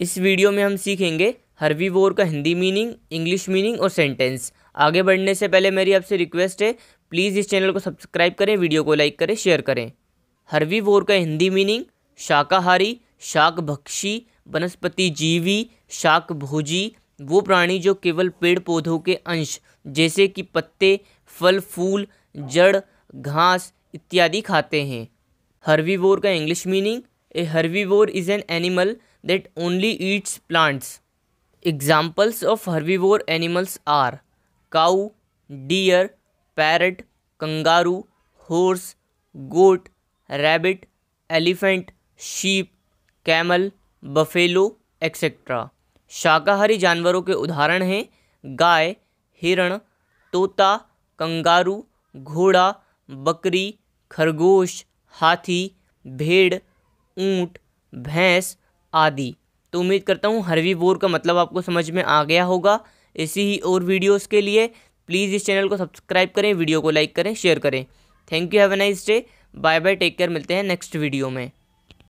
इस वीडियो में हम सीखेंगे हरवी वोर का हिंदी मीनिंग इंग्लिश मीनिंग और सेंटेंस आगे बढ़ने से पहले मेरी आपसे रिक्वेस्ट है प्लीज़ इस चैनल को सब्सक्राइब करें वीडियो को लाइक करें शेयर करें हरवी वोर का हिंदी मीनिंग शाकाहारी शाक भक्षी वनस्पति जीवी शाक भोजी वो प्राणी जो केवल पेड़ पौधों के अंश जैसे कि पत्ते फल फूल जड़ घास इत्यादि खाते हैं हर्वीवोर का English meaning A हर्वीवोर is an animal that only Yeats plants examples of हर्वीवोर animals are cow dear parrot kangaroo horse goat rabbit elephant sheep camel buffalo etcetera शाकाहारी जानवरों के उदाहरण हैं गाय हिरण तोता कंगारू घोड़ा बकरी खरगोश हाथी भेड़ ऊंट, भैंस आदि तो उम्मीद करता हूँ हरवी बोर का मतलब आपको समझ में आ गया होगा ऐसी ही और वीडियोस के लिए प्लीज़ इस चैनल को सब्सक्राइब करें वीडियो को लाइक करें शेयर करें thank you have a nice day bye bye take care मिलते हैं नेक्स्ट वीडियो में